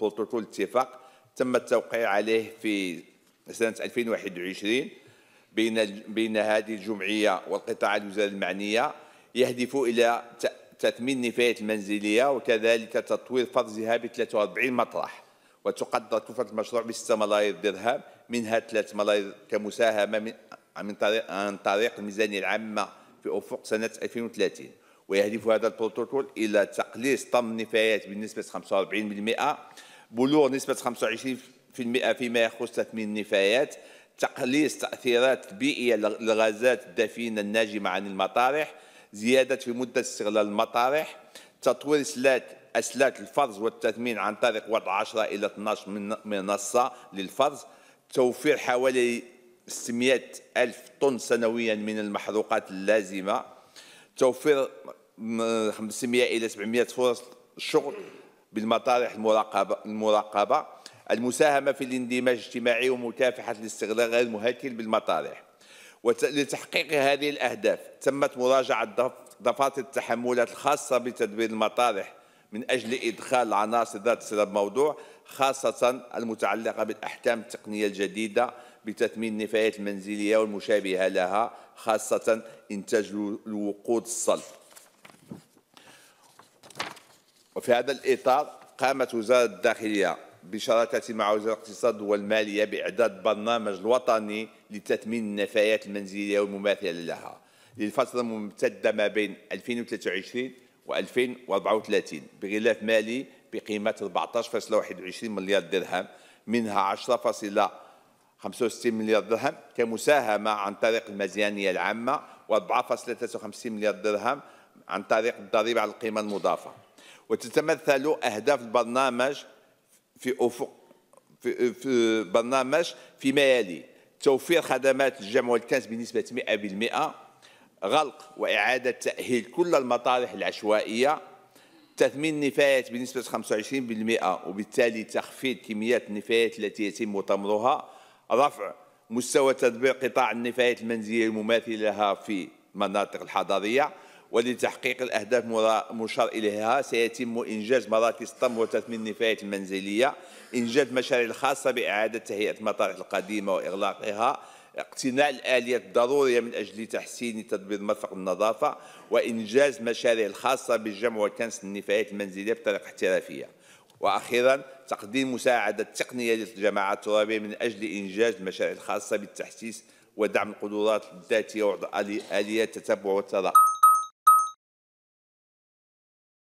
بروتوكول الاتفاق تم التوقيع عليه في سنه 2021 بين بين هذه الجمعيه والقطاع الوزاري المعنيه يهدف الى تثمين النفايات المنزليه وكذلك تطوير فرزها ب 43 مطرح وتقدر كلفه المشروع ب 6 ملايير درهم منها 3 ملايير كمساهمه من من طريق عن طريق الميزانيه العامه في افق سنه 2030 ويهدف هذا البروتوكول إلى تقليص طم النفايات بنسبة 45% بلوغ نسبة 25% فيما يخص تثمين النفايات تقليص تأثيرات البيئية للغازات الدفينة الناجمة عن المطارح زيادة في مدة استغلال المطارح تطوير سلات أسلاك الفرز والتثمين عن طريق وضع 10 إلى 12 من منصة للفرز توفير حوالي 600 ألف طن سنويا من المحروقات اللازمة توفير 500 إلى 700 فرص شغل بالمطارح المراقبة, المراقبة المساهمة في الاندماج الاجتماعي ومكافحة الاستغلال غير المهاتل بالمطارح ولتحقيق هذه الأهداف تمت مراجعة دفاتر التحملات الخاصة بتدبير المطارح من أجل إدخال العناصر ذات صلة بموضوع خاصة المتعلقة بالأحكام التقنية الجديدة بتثمين النفايات المنزلية والمشابهة لها خاصة إنتاج الوقود الصلب وفي هذا الإطار قامت وزارة الداخلية بشراكة مع وزارة الاقتصاد والمالية بإعداد برنامج الوطني لتثمين النفايات المنزلية والمماثلة لها للفترة الممتدة ما بين 2023 و2034 بغلاف مالي بقيمة 14.21 مليار درهم منها 10.65 مليار درهم كمساهمة عن طريق الميزانية العامة و4.53 مليار درهم عن طريق الضريبة على القيمة المضافة وتتمثل أهداف البرنامج في أفق في, برنامج فيما يلي توفير خدمات الجمع والكنز بنسبة 100% غلق وإعادة تأهيل كل المطارح العشوائية تثمين النفايات بنسبة 25% وبالتالي تخفيض كميات النفايات التي يتم تمرها رفع مستوى تدبير قطاع النفايات المنزلية المماثلة لها في المناطق الحضرية ولتحقيق الأهداف المشار إليها سيتم إنجاز مراكز طم وتثمين النفايات المنزلية إنجاز مشاريع خاصة بإعادة تهيئة المطارح القديمة وإغلاقها اقتناء الآليات الضرورية من أجل تحسين تدبير مرفق النظافة وإنجاز مشاريع خاصة بالجمع وكنس النفايات المنزلية بطريقة احترافية واخيرا تقديم مساعده تقنيه للجماعات الترابيه من اجل انجاز المشاريع الخاصه بالتحسيس ودعم القدرات الذاتيه وعرض اليات تتبع والتراقب